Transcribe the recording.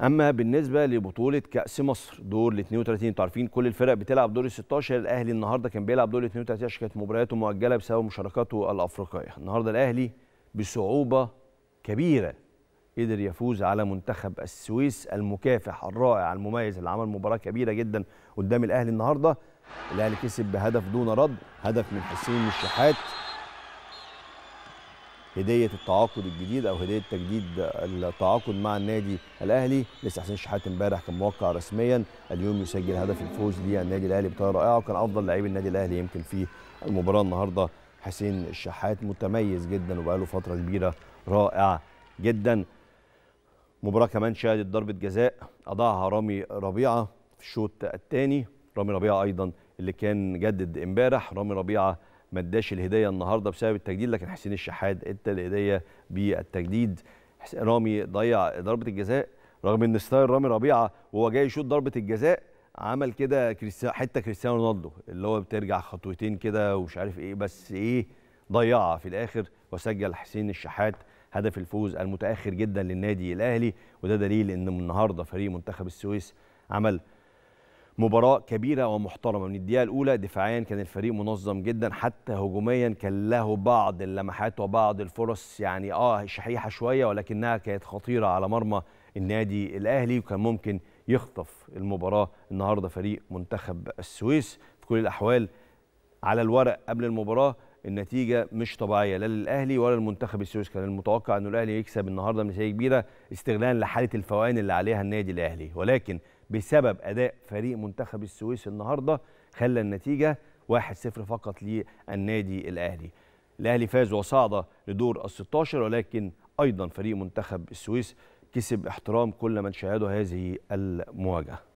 اما بالنسبه لبطوله كاس مصر دور ال 32 انتوا عارفين كل الفرق بتلعب دور ال 16 الاهلي النهارده كان بيلعب دور ال 32 عشان كانت مبارياته مؤجله بسبب مشاركاته الافريقيه النهارده الاهلي بصعوبه كبيره قدر يفوز على منتخب السويس المكافح الرائع المميز اللي عمل مباراه كبيره جدا قدام الاهلي النهارده الاهلي كسب بهدف دون رد هدف من حسين الشحات هديه التعاقد الجديد او هديه تجديد التعاقد مع النادي الاهلي لسه حسين شحات امبارح كان موقع رسميا اليوم يسجل هدف الفوز للنادي الاهلي بطريقه رائعه وكان افضل لعيب النادي الاهلي يمكن في المباراه النهارده حسين الشحات متميز جدا وبقاله فتره كبيره رائع جدا مباراه كمان شهدت ضربه جزاء اضاعها رامي ربيعه في الشوط الثاني رامي ربيعه ايضا اللي كان جدد امبارح رامي ربيعه ما اداش الهديه النهارده بسبب التجديد لكن حسين الشحات ادى الهديه بالتجديد رامي ضيع ضربه الجزاء رغم ان ستايل رامي ربيعه وهو جاي يشوط ضربه الجزاء عمل كده كريستيانو حته كريستيانو رونالدو اللي هو بترجع خطوتين كده ومش عارف ايه بس ايه ضيعها في الاخر وسجل حسين الشحات هدف الفوز المتاخر جدا للنادي الاهلي وده دليل ان النهارده فريق منتخب السويس عمل مباراة كبيرة ومحترمة من الدقيقة الأولى دفاعيا كان الفريق منظم جدا حتى هجوميا كان له بعض اللمحات وبعض الفرص يعني اه شحيحة شوية ولكنها كانت خطيرة على مرمى النادي الأهلي وكان ممكن يخطف المباراة النهاردة فريق منتخب السويس في كل الأحوال على الورق قبل المباراة النتيجه مش طبيعيه لا للاهلي ولا للمنتخب السويس كان المتوقع ان الاهلي يكسب النهارده بنتيجه كبيره استغلال لحاله الفوقان اللي عليها النادي الاهلي ولكن بسبب اداء فريق منتخب السويس النهارده خلى النتيجه 1-0 فقط للنادي الاهلي. الاهلي فاز وصعد لدور ال 16 ولكن ايضا فريق منتخب السويس كسب احترام كل من شاهدوا هذه المواجهه.